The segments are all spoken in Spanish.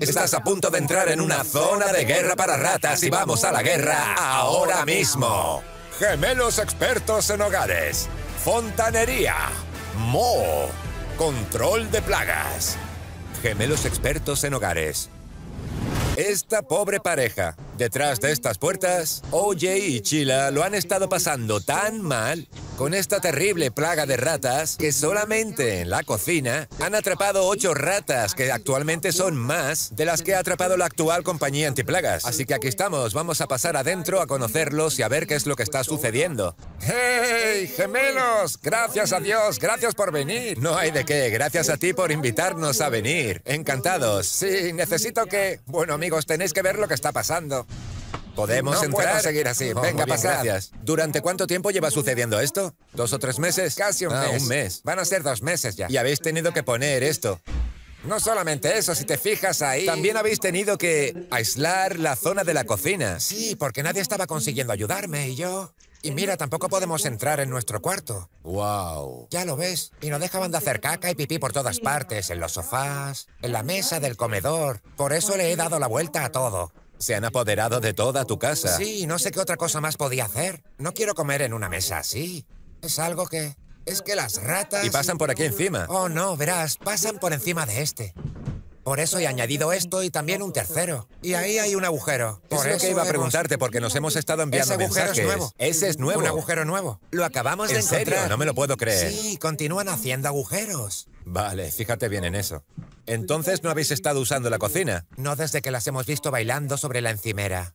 Estás a punto de entrar en una zona de guerra para ratas y vamos a la guerra ahora mismo. Gemelos expertos en hogares, fontanería, mo, control de plagas. Gemelos expertos en hogares. Esta pobre pareja Detrás de estas puertas, OJ y Chila lo han estado pasando tan mal con esta terrible plaga de ratas que solamente en la cocina han atrapado ocho ratas, que actualmente son más de las que ha atrapado la actual compañía antiplagas. Así que aquí estamos, vamos a pasar adentro a conocerlos y a ver qué es lo que está sucediendo. ¡Hey, gemelos! Gracias a Dios, gracias por venir. No hay de qué, gracias a ti por invitarnos a venir. Encantados. Sí, necesito que... Bueno amigos, tenéis que ver lo que está pasando. Podemos entrar. a seguir así. Venga, ¿Durante cuánto tiempo lleva sucediendo esto? ¿Dos o tres meses? Casi un ah, mes. un mes. Van a ser dos meses ya. Y habéis tenido que poner esto. No solamente eso, si te fijas ahí... También habéis tenido que aislar la zona de la cocina. Sí, porque nadie estaba consiguiendo ayudarme y yo... Y mira, tampoco podemos entrar en nuestro cuarto. Wow. Ya lo ves. Y no dejaban de hacer caca y pipí por todas partes, en los sofás, en la mesa del comedor. Por eso le he dado la vuelta a todo. Se han apoderado de toda tu casa. Sí, no sé qué otra cosa más podía hacer. No quiero comer en una mesa así. Es algo que... Es que las ratas... Y pasan por aquí encima. Oh, no, verás, pasan por encima de este. Por eso he añadido esto y también un tercero. Y ahí hay un agujero. Por eso, que iba a preguntarte, porque nos hemos estado enviando Ese agujero Es nuevo. Ese es nuevo. Un agujero nuevo. Lo acabamos de encontrar. ¿En serio? No me lo puedo creer. Sí, continúan haciendo agujeros. Vale, fíjate bien en eso. Entonces no habéis estado usando la cocina. No desde que las hemos visto bailando sobre la encimera.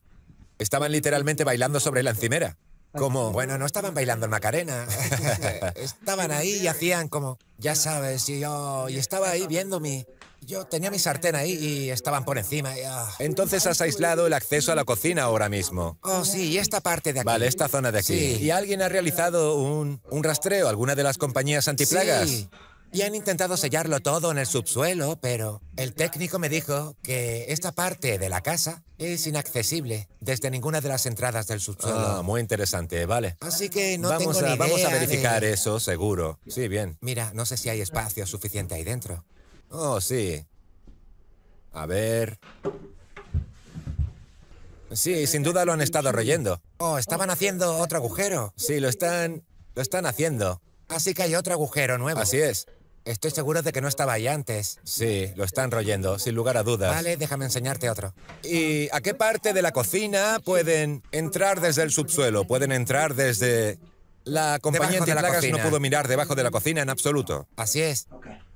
Estaban literalmente bailando sobre la encimera. Como, bueno, no estaban bailando en Macarena. estaban ahí y hacían como, ya sabes, y yo y estaba ahí viendo mi... Yo tenía mi sartén ahí y estaban por encima. Ah". Entonces has aislado el acceso a la cocina ahora mismo. Oh, sí, y esta parte de aquí. Vale, esta zona de aquí. Sí. ¿Y alguien ha realizado un, un rastreo? ¿Alguna de las compañías antiplagas? Sí. Y han intentado sellarlo todo en el subsuelo, pero el técnico me dijo que esta parte de la casa es inaccesible desde ninguna de las entradas del subsuelo. Ah, muy interesante, vale. Así que no vamos tengo Vamos a verificar eso, seguro. Sí, bien. Mira, no sé si hay espacio suficiente ahí dentro. Oh, sí. A ver... Sí, sin duda lo han estado royendo. Oh, estaban haciendo otro agujero. Sí, lo están... lo están haciendo. Así que hay otro agujero nuevo. Así es. Estoy seguro de que no estaba ahí antes. Sí, lo están royendo, sin lugar a dudas. Vale, déjame enseñarte otro. ¿Y a qué parte de la cocina pueden entrar desde el subsuelo? Pueden entrar desde... La compañía de la plagas no pudo mirar debajo de la cocina en absoluto. Así es.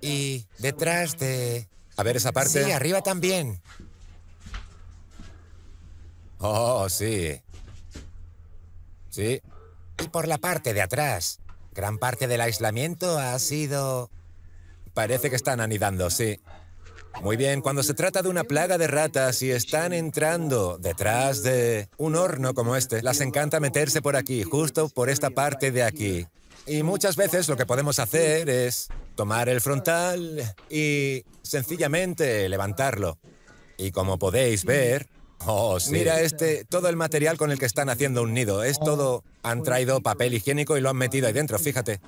Y detrás de... A ver esa parte. Sí, arriba también. Oh, sí. Sí. Y por la parte de atrás. Gran parte del aislamiento ha sido Parece que están anidando, sí. Muy bien, cuando se trata de una plaga de ratas y están entrando detrás de un horno como este, las encanta meterse por aquí, justo por esta parte de aquí. Y muchas veces lo que podemos hacer es tomar el frontal y sencillamente levantarlo. Y como podéis ver, Oh, sí. Mira este, todo el material con el que están haciendo un nido. Es todo. Han traído papel higiénico y lo han metido ahí dentro, fíjate.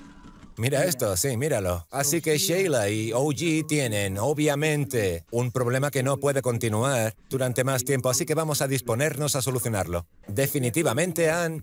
Mira esto, sí, míralo. Así que Sheila y OG tienen, obviamente, un problema que no puede continuar durante más tiempo, así que vamos a disponernos a solucionarlo. Definitivamente han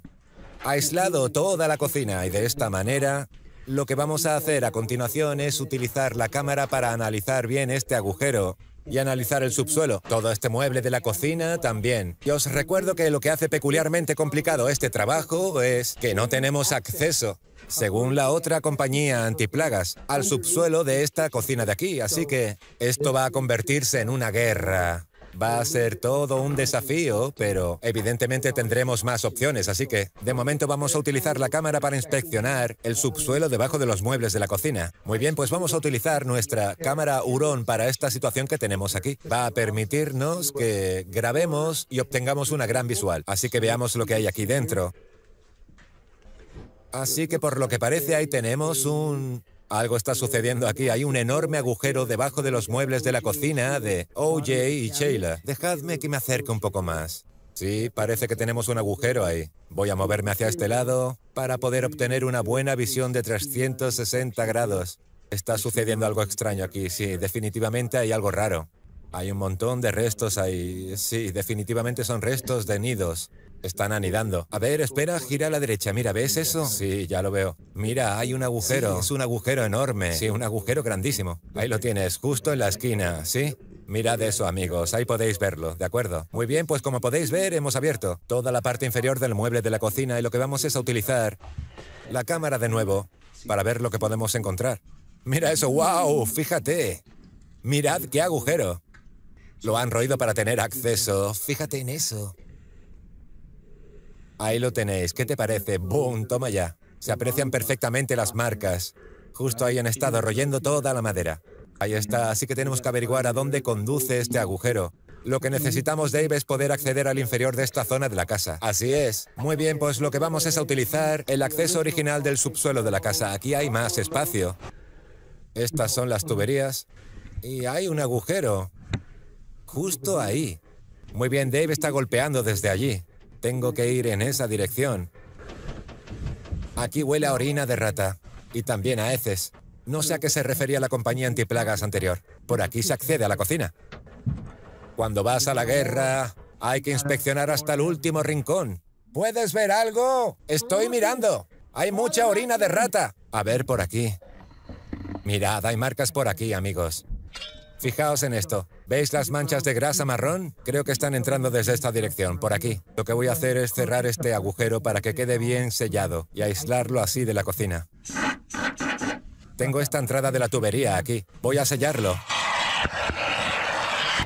aislado toda la cocina y de esta manera lo que vamos a hacer a continuación es utilizar la cámara para analizar bien este agujero y analizar el subsuelo, todo este mueble de la cocina también. Y os recuerdo que lo que hace peculiarmente complicado este trabajo es que no tenemos acceso según la otra compañía antiplagas, al subsuelo de esta cocina de aquí. Así que esto va a convertirse en una guerra. Va a ser todo un desafío, pero evidentemente tendremos más opciones, así que de momento vamos a utilizar la cámara para inspeccionar el subsuelo debajo de los muebles de la cocina. Muy bien, pues vamos a utilizar nuestra cámara hurón para esta situación que tenemos aquí. Va a permitirnos que grabemos y obtengamos una gran visual, así que veamos lo que hay aquí dentro. Así que por lo que parece ahí tenemos un... Algo está sucediendo aquí. Hay un enorme agujero debajo de los muebles de la cocina de OJ y Sheila. Dejadme que me acerque un poco más. Sí, parece que tenemos un agujero ahí. Voy a moverme hacia este lado para poder obtener una buena visión de 360 grados. Está sucediendo algo extraño aquí, sí, definitivamente hay algo raro. Hay un montón de restos ahí, sí, definitivamente son restos de nidos. Están anidando. A ver, espera, gira a la derecha. Mira, ¿ves eso? Sí, ya lo veo. Mira, hay un agujero. es un agujero enorme. Sí, un agujero grandísimo. Ahí lo tienes, justo en la esquina, ¿sí? Mirad eso, amigos, ahí podéis verlo, ¿de acuerdo? Muy bien, pues como podéis ver, hemos abierto toda la parte inferior del mueble de la cocina y lo que vamos es a utilizar la cámara de nuevo para ver lo que podemos encontrar. Mira eso, wow, fíjate. Mirad qué agujero. Lo han roído para tener acceso. Fíjate en eso. Ahí lo tenéis. ¿Qué te parece? ¡Bum! Toma ya. Se aprecian perfectamente las marcas. Justo ahí han estado royendo toda la madera. Ahí está, así que tenemos que averiguar a dónde conduce este agujero. Lo que necesitamos, Dave, es poder acceder al inferior de esta zona de la casa. Así es. Muy bien, pues lo que vamos es a utilizar el acceso original del subsuelo de la casa. Aquí hay más espacio. Estas son las tuberías. Y hay un agujero. Justo ahí. Muy bien, Dave está golpeando desde allí. Tengo que ir en esa dirección. Aquí huele a orina de rata y también a heces. No sé a qué se refería la compañía antiplagas anterior. Por aquí se accede a la cocina. Cuando vas a la guerra, hay que inspeccionar hasta el último rincón. ¿Puedes ver algo? Estoy mirando. Hay mucha orina de rata. A ver por aquí. Mirad, hay marcas por aquí, amigos. Fijaos en esto. ¿Veis las manchas de grasa marrón? Creo que están entrando desde esta dirección, por aquí. Lo que voy a hacer es cerrar este agujero para que quede bien sellado y aislarlo así de la cocina. Tengo esta entrada de la tubería aquí. Voy a sellarlo.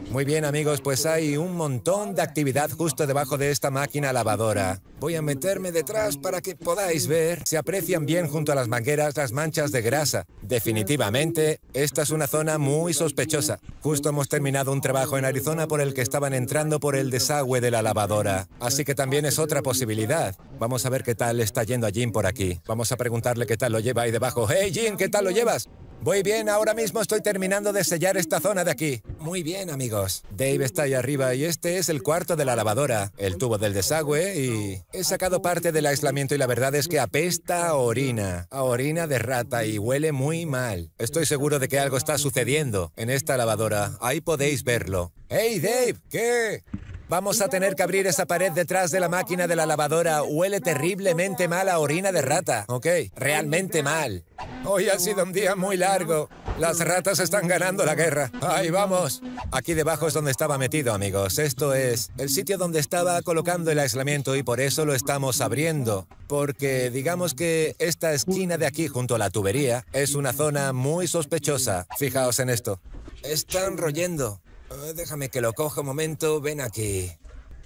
Muy bien amigos, pues hay un montón de actividad justo debajo de esta máquina lavadora. Voy a meterme detrás para que podáis ver. Se aprecian bien junto a las mangueras las manchas de grasa. Definitivamente, esta es una zona muy sospechosa. Justo hemos terminado un trabajo en Arizona por el que estaban entrando por el desagüe de la lavadora. Así que también es otra posibilidad. Vamos a ver qué tal está yendo a Jim por aquí. Vamos a preguntarle qué tal lo lleva ahí debajo. ¡Hey Jim, qué tal lo llevas! Voy bien, ahora mismo estoy terminando de sellar esta zona de aquí. Muy bien, amigos. Dave está ahí arriba y este es el cuarto de la lavadora, el tubo del desagüe y... He sacado parte del aislamiento y la verdad es que apesta a orina, a orina de rata y huele muy mal. Estoy seguro de que algo está sucediendo en esta lavadora. Ahí podéis verlo. ¡Hey, Dave! ¿Qué? Vamos a tener que abrir esa pared detrás de la máquina de la lavadora. Huele terriblemente mal a orina de rata, ¿ok? Realmente mal. Hoy ha sido un día muy largo. Las ratas están ganando la guerra. ¡Ahí vamos! Aquí debajo es donde estaba metido, amigos. Esto es el sitio donde estaba colocando el aislamiento y por eso lo estamos abriendo. Porque digamos que esta esquina de aquí junto a la tubería es una zona muy sospechosa. Fijaos en esto. Están royendo. Eh, déjame que lo coja un momento, ven aquí.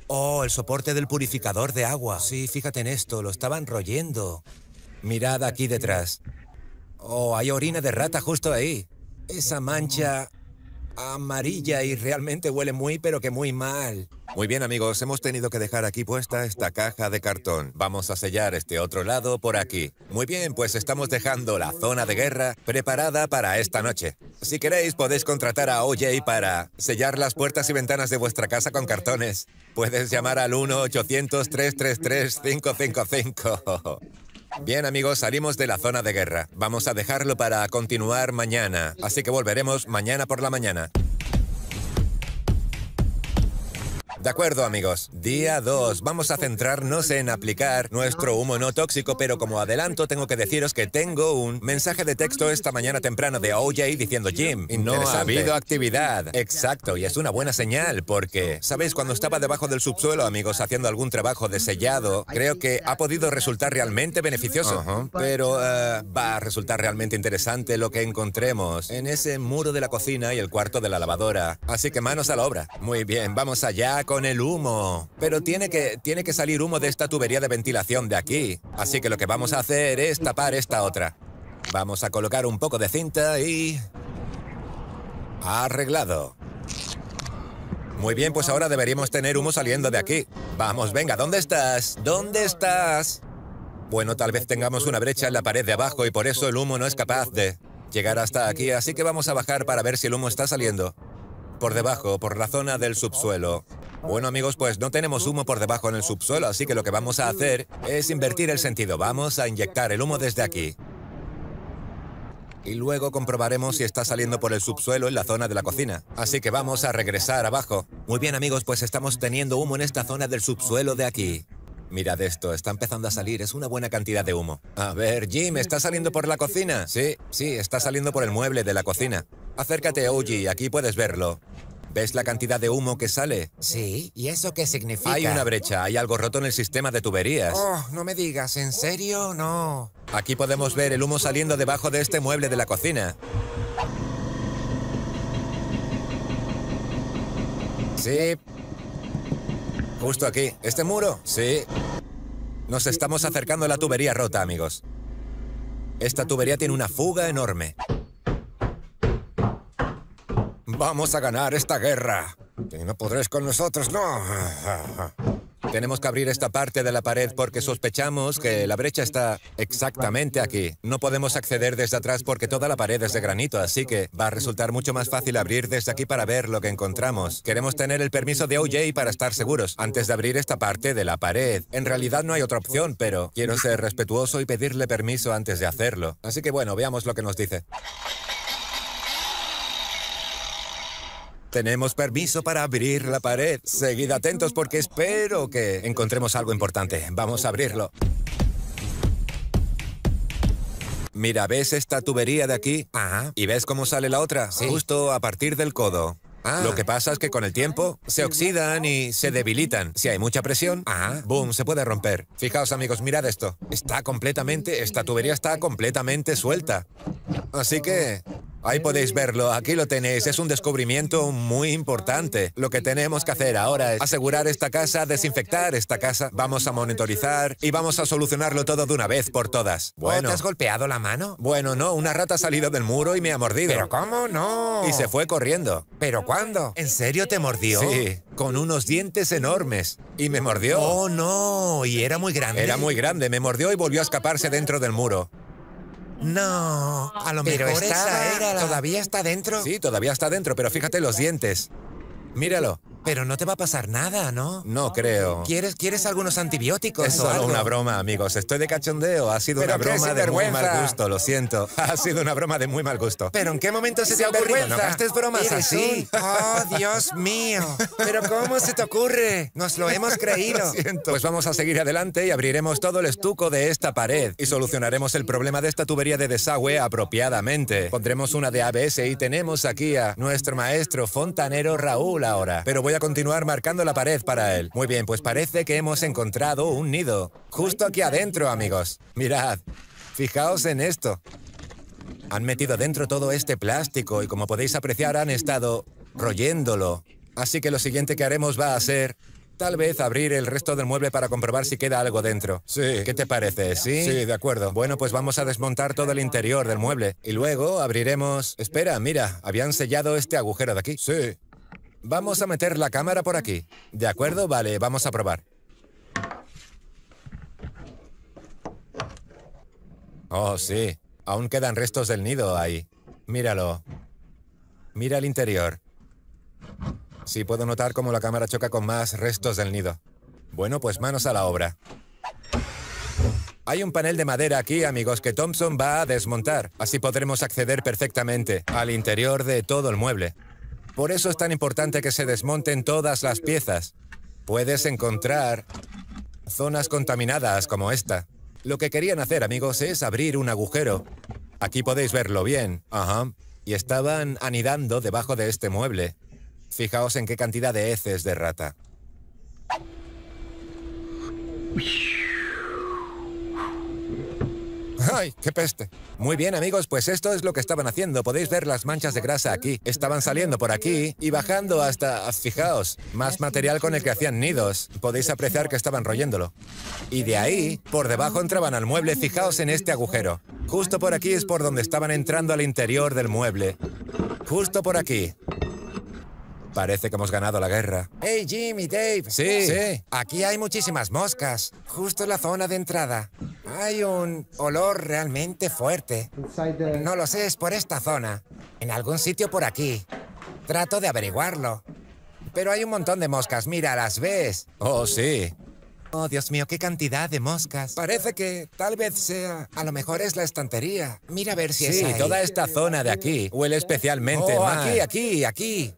Oh, el soporte del purificador de agua. Sí, fíjate en esto, lo estaban royendo. Mirad aquí detrás. Oh, hay orina de rata justo ahí. Esa mancha amarilla y realmente huele muy, pero que muy mal. Muy bien amigos, hemos tenido que dejar aquí puesta esta caja de cartón. Vamos a sellar este otro lado por aquí. Muy bien, pues estamos dejando la zona de guerra preparada para esta noche. Si queréis podéis contratar a OJ para sellar las puertas y ventanas de vuestra casa con cartones. Puedes llamar al 1-800-333-555. Bien amigos, salimos de la zona de guerra. Vamos a dejarlo para continuar mañana. Así que volveremos mañana por la mañana. De acuerdo, amigos. Día 2. Vamos a centrarnos en aplicar nuestro humo no tóxico, pero como adelanto tengo que deciros que tengo un mensaje de texto esta mañana temprano de OJ diciendo, Jim, no ha habido actividad. Exacto, y es una buena señal porque, ¿sabéis? Cuando estaba debajo del subsuelo, amigos, haciendo algún trabajo de sellado, creo que ha podido resultar realmente beneficioso. Pero eh, va a resultar realmente interesante lo que encontremos en ese muro de la cocina y el cuarto de la lavadora. Así que manos a la obra. Muy bien, vamos allá con el humo. Pero tiene que, tiene que salir humo de esta tubería de ventilación de aquí. Así que lo que vamos a hacer es tapar esta otra. Vamos a colocar un poco de cinta y... Arreglado. Muy bien, pues ahora deberíamos tener humo saliendo de aquí. Vamos, venga, ¿dónde estás? ¿Dónde estás? Bueno, tal vez tengamos una brecha en la pared de abajo y por eso el humo no es capaz de llegar hasta aquí, así que vamos a bajar para ver si el humo está saliendo. Por debajo, por la zona del subsuelo. Bueno amigos, pues no tenemos humo por debajo en el subsuelo, así que lo que vamos a hacer es invertir el sentido. Vamos a inyectar el humo desde aquí. Y luego comprobaremos si está saliendo por el subsuelo en la zona de la cocina. Así que vamos a regresar abajo. Muy bien amigos, pues estamos teniendo humo en esta zona del subsuelo de aquí. Mirad esto, está empezando a salir, es una buena cantidad de humo. A ver, Jim, ¿está saliendo por la cocina? Sí, sí, está saliendo por el mueble de la cocina. Acércate, Oji, aquí puedes verlo. ¿Ves la cantidad de humo que sale? Sí, ¿y eso qué significa? Hay una brecha, hay algo roto en el sistema de tuberías. Oh, no me digas, ¿en serio? No. Aquí podemos ver el humo saliendo debajo de este mueble de la cocina. Sí. Justo aquí. ¿Este muro? Sí. Nos estamos acercando a la tubería rota, amigos. Esta tubería tiene una fuga enorme. Vamos a ganar esta guerra. Y no podréis con nosotros, no. Tenemos que abrir esta parte de la pared porque sospechamos que la brecha está exactamente aquí. No podemos acceder desde atrás porque toda la pared es de granito, así que va a resultar mucho más fácil abrir desde aquí para ver lo que encontramos. Queremos tener el permiso de OJ para estar seguros antes de abrir esta parte de la pared. En realidad no hay otra opción, pero quiero ser respetuoso y pedirle permiso antes de hacerlo. Así que bueno, veamos lo que nos dice. Tenemos permiso para abrir la pared. Seguid atentos porque espero que encontremos algo importante. Vamos a abrirlo. Mira, ¿ves esta tubería de aquí? Ah. ¿Y ves cómo sale la otra? Justo a partir del codo. Ah. Lo que pasa es que con el tiempo se oxidan y se debilitan. Si hay mucha presión, ah, boom, se puede romper. Fijaos amigos, mirad esto. Está completamente, esta tubería está completamente suelta. Así que Ahí podéis verlo, aquí lo tenéis, es un descubrimiento muy importante. Lo que tenemos que hacer ahora es asegurar esta casa, desinfectar esta casa, vamos a monitorizar y vamos a solucionarlo todo de una vez por todas. ¿Oh, bueno. ¿Te has golpeado la mano? Bueno, no, una rata ha salido del muro y me ha mordido. ¿Pero cómo no? Y se fue corriendo. ¿Pero cuándo? ¿En serio te mordió? Sí, con unos dientes enormes. Y me mordió. Oh, no, y era muy grande. Era muy grande, me mordió y volvió a escaparse dentro del muro. No, a lo mejor esa era todavía está dentro. Sí, todavía está dentro, pero fíjate los dientes. Míralo. Pero no te va a pasar nada, ¿no? No creo. ¿Quieres, quieres algunos antibióticos? Es solo una broma, amigos. Estoy de cachondeo. Ha sido una broma de muy mal gusto, lo siento. Ha sido una broma de muy mal gusto. ¿Pero en qué momento se te ha ocurrido? No gastes bromas así. Oh, Dios mío. ¿Pero cómo se te ocurre? Nos lo hemos creído. Lo Pues vamos a seguir adelante y abriremos todo el estuco de esta pared y solucionaremos el problema de esta tubería de desagüe apropiadamente. Pondremos una de ABS y tenemos aquí a nuestro maestro fontanero Raúl ahora, pero voy a continuar marcando la pared para él. Muy bien, pues parece que hemos encontrado un nido. Justo aquí adentro, amigos. Mirad, fijaos en esto. Han metido dentro todo este plástico y como podéis apreciar han estado royéndolo. Así que lo siguiente que haremos va a ser tal vez abrir el resto del mueble para comprobar si queda algo dentro. Sí. ¿Qué te parece? ¿Sí? Sí, de acuerdo. Bueno, pues vamos a desmontar todo el interior del mueble y luego abriremos... Espera, mira, habían sellado este agujero de aquí. Sí. Vamos a meter la cámara por aquí. ¿De acuerdo? Vale, vamos a probar. Oh, sí. Aún quedan restos del nido ahí. Míralo. Mira el interior. Sí, puedo notar cómo la cámara choca con más restos del nido. Bueno, pues manos a la obra. Hay un panel de madera aquí, amigos, que Thompson va a desmontar. Así podremos acceder perfectamente al interior de todo el mueble. Por eso es tan importante que se desmonten todas las piezas. Puedes encontrar zonas contaminadas como esta. Lo que querían hacer, amigos, es abrir un agujero. Aquí podéis verlo bien. Ajá. Y estaban anidando debajo de este mueble. Fijaos en qué cantidad de heces de rata. ¡Ay, qué peste! Muy bien, amigos, pues esto es lo que estaban haciendo. Podéis ver las manchas de grasa aquí. Estaban saliendo por aquí y bajando hasta, ah, fijaos, más material con el que hacían nidos. Podéis apreciar que estaban royéndolo. Y de ahí, por debajo entraban al mueble. Fijaos en este agujero. Justo por aquí es por donde estaban entrando al interior del mueble. Justo por aquí. Parece que hemos ganado la guerra. ¡Hey, Jimmy, Dave! Sí, sí. Aquí hay muchísimas moscas. Justo en la zona de entrada. Hay un olor realmente fuerte. No lo sé, es por esta zona. En algún sitio por aquí. Trato de averiguarlo. Pero hay un montón de moscas, mira, las ves. Oh, sí. Oh, Dios mío, qué cantidad de moscas. Parece que tal vez sea. A lo mejor es la estantería. Mira a ver si es. Sí, toda esta zona de aquí huele especialmente oh, Aquí, aquí, aquí.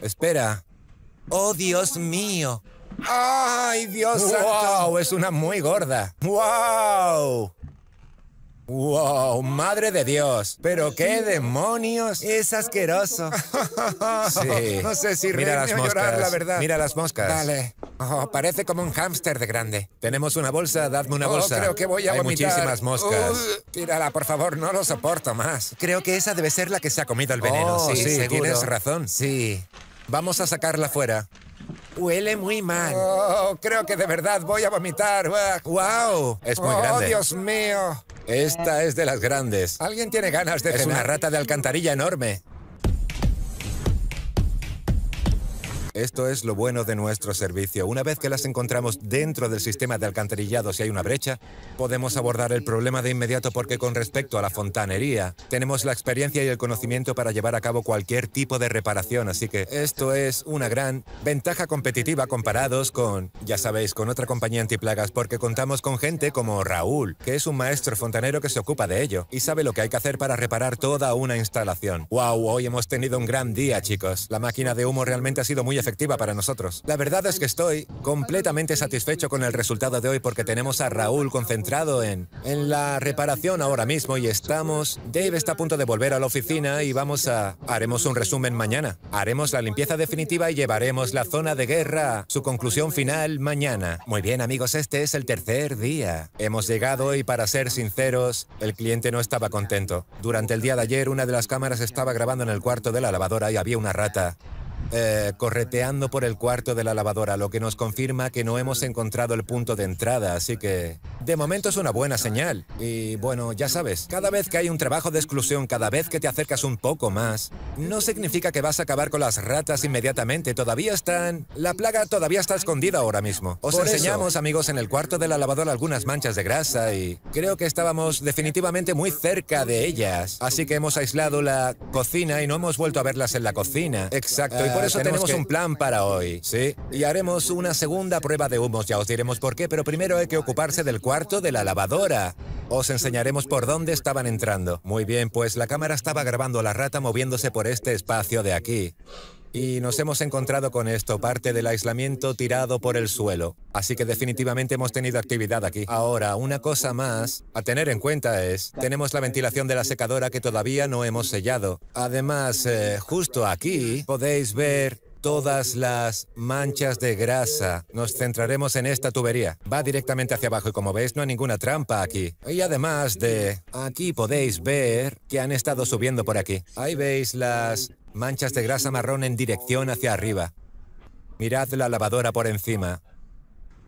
Espera. Oh, Dios mío. ¡Ay, Dios ¡Wow! Es una muy gorda. ¡Wow! ¡Wow! ¡Madre de Dios! ¿Pero qué demonios? Es asqueroso. Sí. No sé si Mira las moscas. llorar, la verdad. Mira las moscas. Dale. Oh, parece como un hámster de grande. Tenemos una bolsa, dadme una Oh, bolsa. creo que voy a Hay muchísimas moscas. tírala, por favor, no lo soporto más. Creo que esa debe ser la que se ha comido el veneno. Oh, sí, tienes razón. Sí. Vamos a sacarla fuera. Huele muy mal. Oh, creo que de verdad voy a vomitar. Ah. ¡Guau! Es muy oh, grande. ¡Oh, Dios mío! Esta es de las grandes. Alguien tiene ganas de Es una rata de alcantarilla enorme. Esto es lo bueno de nuestro servicio. Una vez que las encontramos dentro del sistema de alcantarillado si hay una brecha, podemos abordar el problema de inmediato porque con respecto a la fontanería, tenemos la experiencia y el conocimiento para llevar a cabo cualquier tipo de reparación, así que esto es una gran ventaja competitiva comparados con, ya sabéis, con otra compañía antiplagas porque contamos con gente como Raúl, que es un maestro fontanero que se ocupa de ello y sabe lo que hay que hacer para reparar toda una instalación. ¡Wow! Hoy hemos tenido un gran día, chicos. La máquina de humo realmente ha sido muy efectiva para nosotros. La verdad es que estoy completamente satisfecho con el resultado de hoy porque tenemos a Raúl concentrado en, en la reparación ahora mismo y estamos... Dave está a punto de volver a la oficina y vamos a... Haremos un resumen mañana. Haremos la limpieza definitiva y llevaremos la zona de guerra. a Su conclusión final mañana. Muy bien amigos, este es el tercer día. Hemos llegado y para ser sinceros, el cliente no estaba contento. Durante el día de ayer una de las cámaras estaba grabando en el cuarto de la lavadora y había una rata. Eh, correteando por el cuarto de la lavadora, lo que nos confirma que no hemos encontrado el punto de entrada, así que de momento es una buena señal. Y bueno, ya sabes, cada vez que hay un trabajo de exclusión, cada vez que te acercas un poco más, no significa que vas a acabar con las ratas inmediatamente, todavía están... La plaga todavía está escondida ahora mismo. Os enseñamos, amigos, en el cuarto de la lavadora algunas manchas de grasa y creo que estábamos definitivamente muy cerca de ellas, así que hemos aislado la cocina y no hemos vuelto a verlas en la cocina. Exacto. y por por eso tenemos, un plan para hoy, ¿sí? Y haremos una segunda prueba de humos, ya os diremos por qué, pero primero hay que ocuparse del cuarto de la lavadora. Os enseñaremos por dónde estaban entrando. Muy bien, pues la cámara estaba grabando a la rata moviéndose por este espacio de aquí. Y nos hemos encontrado con esto, parte del aislamiento tirado por el suelo. Así que definitivamente hemos tenido actividad aquí. Ahora, una cosa más a tener en cuenta es, tenemos la ventilación de la secadora que todavía no hemos sellado. Además, eh, justo aquí podéis ver todas las manchas de grasa. Nos centraremos en esta tubería. Va directamente hacia abajo y como veis no hay ninguna trampa aquí. Y además de... Aquí podéis ver que han estado subiendo por aquí. Ahí veis las manchas de grasa marrón en dirección hacia arriba. Mirad la lavadora por encima.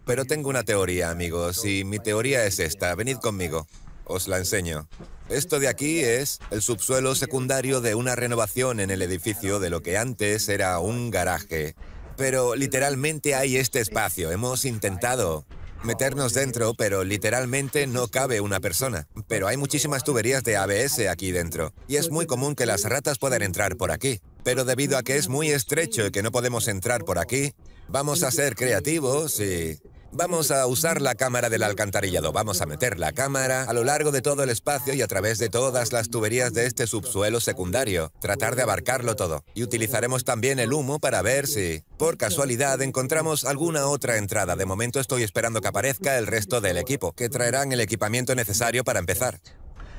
Pero tengo una teoría, amigos, y mi teoría es esta. Venid conmigo. Os la enseño. Esto de aquí es el subsuelo secundario de una renovación en el edificio de lo que antes era un garaje. Pero literalmente hay este espacio. Hemos intentado meternos dentro, pero literalmente no cabe una persona. Pero hay muchísimas tuberías de ABS aquí dentro, y es muy común que las ratas puedan entrar por aquí. Pero debido a que es muy estrecho y que no podemos entrar por aquí, vamos a ser creativos y Vamos a usar la cámara del alcantarillado. Vamos a meter la cámara a lo largo de todo el espacio y a través de todas las tuberías de este subsuelo secundario. Tratar de abarcarlo todo. Y utilizaremos también el humo para ver si, por casualidad, encontramos alguna otra entrada. De momento estoy esperando que aparezca el resto del equipo, que traerán el equipamiento necesario para empezar.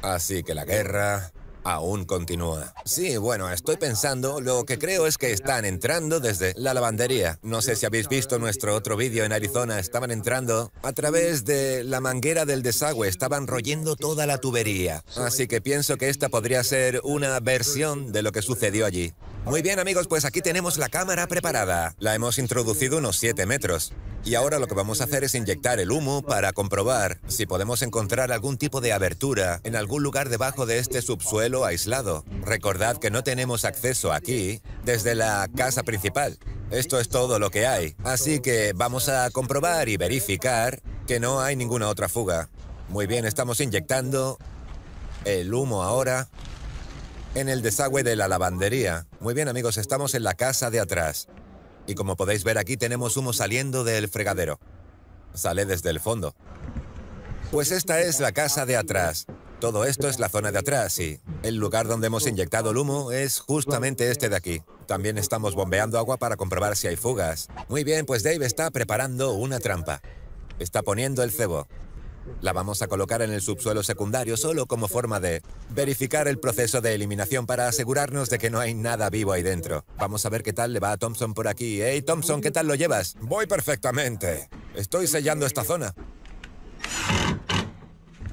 Así que la guerra aún continúa. Sí, bueno, estoy pensando, lo que creo es que están entrando desde la lavandería. No sé si habéis visto nuestro otro vídeo en Arizona, estaban entrando a través de la manguera del desagüe, estaban royendo toda la tubería. Así que pienso que esta podría ser una versión de lo que sucedió allí. Muy bien amigos, pues aquí tenemos la cámara preparada. La hemos introducido unos 7 metros. Y ahora lo que vamos a hacer es inyectar el humo para comprobar si podemos encontrar algún tipo de abertura en algún lugar debajo de este subsuelo aislado. Recordad que no tenemos acceso aquí desde la casa principal. Esto es todo lo que hay. Así que vamos a comprobar y verificar que no hay ninguna otra fuga. Muy bien, estamos inyectando el humo ahora en el desagüe de la lavandería. Muy bien, amigos, estamos en la casa de atrás. Y como podéis ver aquí tenemos humo saliendo del fregadero. Sale desde el fondo. Pues esta es la casa de atrás. Todo esto es la zona de atrás y el lugar donde hemos inyectado el humo es justamente este de aquí. También estamos bombeando agua para comprobar si hay fugas. Muy bien, pues Dave está preparando una trampa. Está poniendo el cebo. La vamos a colocar en el subsuelo secundario solo como forma de verificar el proceso de eliminación para asegurarnos de que no hay nada vivo ahí dentro. Vamos a ver qué tal le va a Thompson por aquí. Hey Thompson, ¿qué tal lo llevas? Voy perfectamente. Estoy sellando esta zona.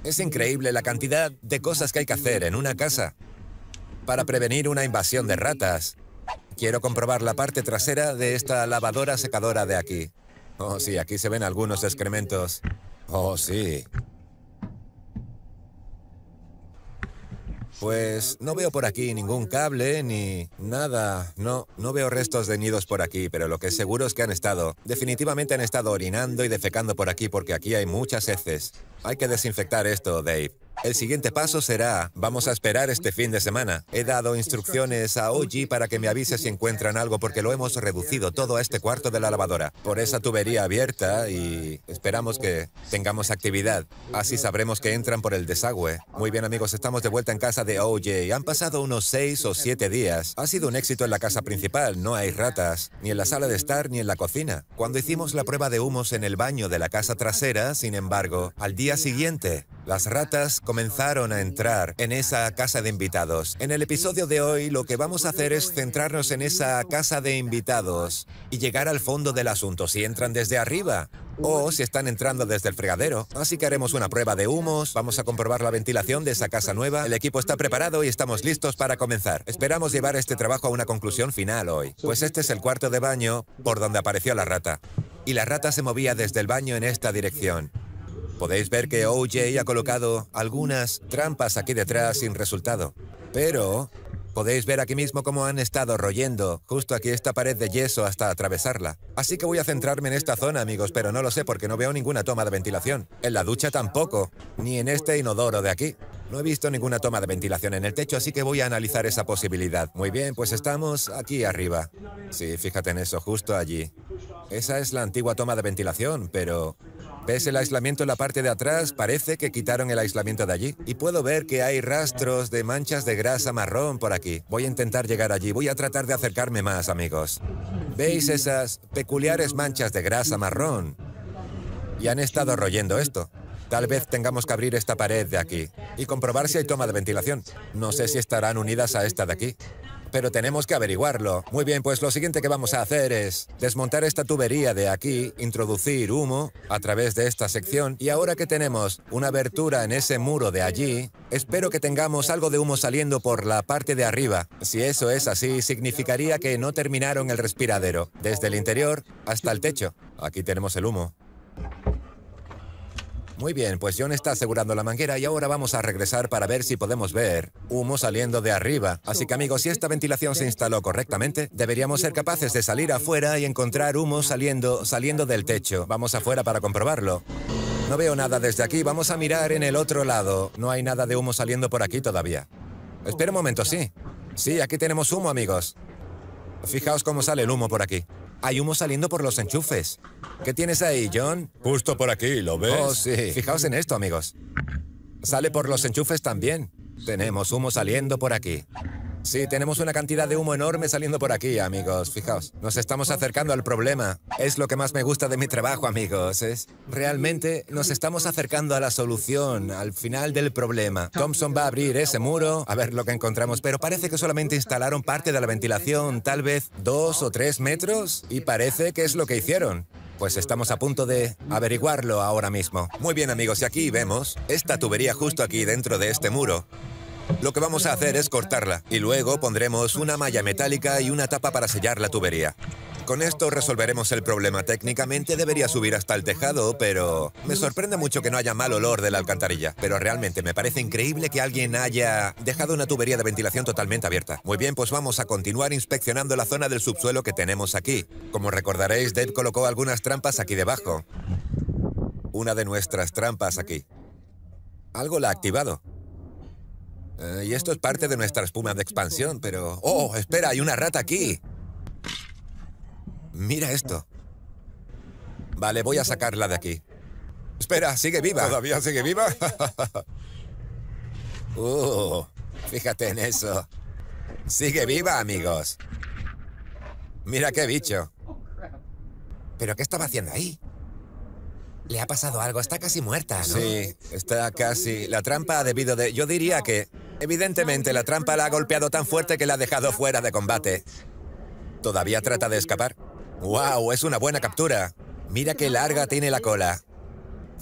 Es increíble la cantidad de cosas que hay que hacer en una casa para prevenir una invasión de ratas. Quiero comprobar la parte trasera de esta lavadora secadora de aquí. Oh, sí, aquí se ven algunos excrementos. Oh, sí. Pues no veo por aquí ningún cable ni nada. No, no veo restos de nidos por aquí, pero lo que es seguro es que han estado. Definitivamente han estado orinando y defecando por aquí porque aquí hay muchas heces. Hay que desinfectar esto, Dave. El siguiente paso será, vamos a esperar este fin de semana. He dado instrucciones a Oji para que me avise si encuentran algo porque lo hemos reducido todo a este cuarto de la lavadora. Por esa tubería abierta y esperamos que tengamos actividad. Así sabremos que entran por el desagüe. Muy bien amigos, estamos de vuelta en casa de OJ. Han pasado unos seis o siete días. Ha sido un éxito en la casa principal, no hay ratas, ni en la sala de estar ni en la cocina. Cuando hicimos la prueba de humos en el baño de la casa trasera, sin embargo, al día siguiente las ratas comenzaron a entrar en esa casa de invitados. En el episodio de hoy lo que vamos a hacer es centrarnos en esa casa de invitados y llegar al fondo del asunto, si entran desde arriba o si están entrando desde el fregadero. Así que haremos una prueba de humos, vamos a comprobar la ventilación de esa casa nueva, el equipo está preparado y estamos listos para comenzar. Esperamos llevar este trabajo a una conclusión final hoy, pues este es el cuarto de baño por donde apareció la rata. Y la rata se movía desde el baño en esta dirección. Podéis ver que OJ ha colocado algunas trampas aquí detrás sin resultado. Pero podéis ver aquí mismo cómo han estado royendo justo aquí esta pared de yeso hasta atravesarla. Así que voy a centrarme en esta zona, amigos, pero no lo sé porque no veo ninguna toma de ventilación. En la ducha tampoco, ni en este inodoro de aquí. No he visto ninguna toma de ventilación en el techo, así que voy a analizar esa posibilidad. Muy bien, pues estamos aquí arriba. Sí, fíjate en eso, justo allí. Esa es la antigua toma de ventilación, pero Ves el aislamiento en la parte de atrás, parece que quitaron el aislamiento de allí. Y puedo ver que hay rastros de manchas de grasa marrón por aquí. Voy a intentar llegar allí, voy a tratar de acercarme más, amigos. ¿Veis esas peculiares manchas de grasa marrón? Y han estado royendo esto. Tal vez tengamos que abrir esta pared de aquí y comprobar si hay toma de ventilación. No sé si estarán unidas a esta de aquí pero tenemos que averiguarlo. Muy bien, pues lo siguiente que vamos a hacer es desmontar esta tubería de aquí, introducir humo a través de esta sección y ahora que tenemos una abertura en ese muro de allí, espero que tengamos algo de humo saliendo por la parte de arriba. Si eso es así, significaría que no terminaron el respiradero, desde el interior hasta el techo. Aquí tenemos el humo. Muy bien, pues John está asegurando la manguera y ahora vamos a regresar para ver si podemos ver humo saliendo de arriba. Así que amigos, si esta ventilación se instaló correctamente, deberíamos ser capaces de salir afuera y encontrar humo saliendo, saliendo del techo. Vamos afuera para comprobarlo. No veo nada desde aquí, vamos a mirar en el otro lado. No hay nada de humo saliendo por aquí todavía. Espera un momento, sí. Sí, aquí tenemos humo, amigos. Fijaos cómo sale el humo por aquí. Hay humo saliendo por los enchufes. ¿Qué tienes ahí, John? Justo por aquí, ¿lo ves? Oh, sí. Fijaos en esto, amigos. Sale por los enchufes también. Tenemos humo saliendo por aquí. Sí, tenemos una cantidad de humo enorme saliendo por aquí, amigos. Fijaos, nos estamos acercando al problema. Es lo que más me gusta de mi trabajo, amigos. Es realmente nos estamos acercando a la solución, al final del problema. Thompson va a abrir ese muro, a ver lo que encontramos, pero parece que solamente instalaron parte de la ventilación, tal vez dos o tres metros, y parece que es lo que hicieron. Pues estamos a punto de averiguarlo ahora mismo. Muy bien amigos, y aquí vemos esta tubería justo aquí dentro de este muro. Lo que vamos a hacer es cortarla y luego pondremos una malla metálica y una tapa para sellar la tubería. Con esto resolveremos el problema. Técnicamente debería subir hasta el tejado, pero... Me sorprende mucho que no haya mal olor de la alcantarilla. Pero realmente me parece increíble que alguien haya dejado una tubería de ventilación totalmente abierta. Muy bien, pues vamos a continuar inspeccionando la zona del subsuelo que tenemos aquí. Como recordaréis, Dave colocó algunas trampas aquí debajo. Una de nuestras trampas aquí. Algo la ha activado. Eh, y esto es parte de nuestra espuma de expansión, pero... ¡Oh, espera! ¡Hay una rata aquí! Mira esto. Vale, voy a sacarla de aquí. Espera, sigue viva. ¿Todavía sigue viva? Uh, fíjate en eso. Sigue viva, amigos. Mira qué bicho. ¿Pero qué estaba haciendo ahí? Le ha pasado algo, está casi muerta, ¿no? Sí, está casi. La trampa ha debido de... Yo diría que... Evidentemente, la trampa la ha golpeado tan fuerte que la ha dejado fuera de combate. ¿Todavía trata de escapar? ¡Guau! Es una buena captura. Mira qué larga tiene la cola.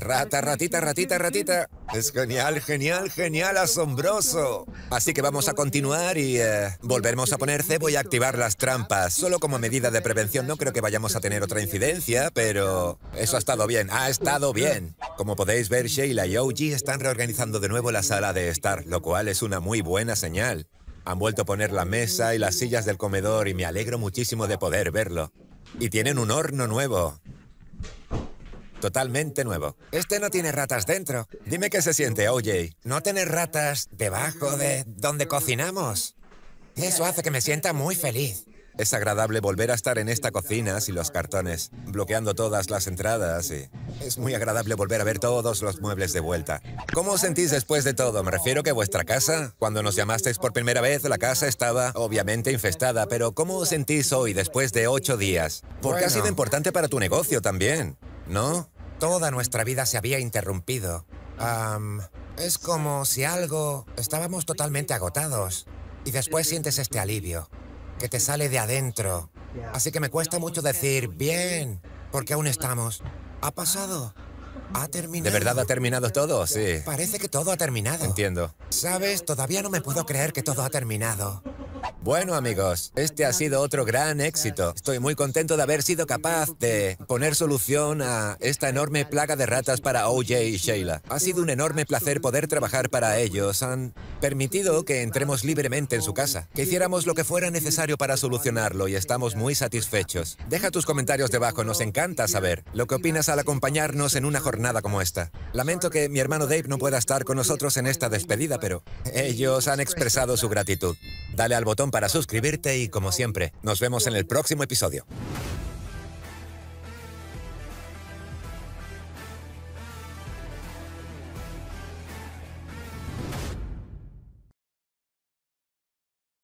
Rata, ratita, ratita, ratita. Es genial, genial, genial, asombroso. Así que vamos a continuar y volvemos eh, volveremos a poner cebo y a activar las trampas. Solo como medida de prevención no creo que vayamos a tener otra incidencia, pero eso ha estado bien, ha estado bien. Como podéis ver, Sheila y OG están reorganizando de nuevo la sala de estar, lo cual es una muy buena señal. Han vuelto a poner la mesa y las sillas del comedor y me alegro muchísimo de poder verlo. Y tienen un horno nuevo. Totalmente nuevo. Este no tiene ratas dentro. Dime qué se siente, OJ. No tener ratas debajo de donde cocinamos. Eso hace que me sienta muy feliz. Es agradable volver a estar en esta cocina sin los cartones, bloqueando todas las entradas y... Es muy agradable volver a ver todos los muebles de vuelta. ¿Cómo os sentís después de todo? Me refiero que vuestra casa, cuando nos llamasteis por primera vez, la casa estaba obviamente infestada, pero ¿cómo os sentís hoy después de ocho días? Porque ha sido importante para tu negocio también. ¿No? Toda nuestra vida se había interrumpido. es como si algo... Estábamos totalmente agotados. Y después sientes este alivio, que te sale de adentro. Así que me cuesta mucho decir, bien, porque aún estamos. Ha pasado. Ha terminado. ¿De verdad ha terminado todo? Sí. Parece que todo ha terminado. Entiendo. Sabes, todavía no me puedo creer que todo ha terminado. Bueno amigos, este ha sido otro gran éxito. Estoy muy contento de haber sido capaz de poner solución a esta enorme plaga de ratas para OJ y Sheila. Ha sido un enorme placer poder trabajar para ellos. Han permitido que entremos libremente en su casa, que hiciéramos lo que fuera necesario para solucionarlo y estamos muy satisfechos. Deja tus comentarios debajo, nos encanta saber lo que opinas al acompañarnos en una jornada como esta. Lamento que mi hermano Dave no pueda estar con nosotros en esta despedida, pero ellos han expresado su gratitud. Dale al botón para suscribirte y como siempre, nos vemos en el próximo episodio.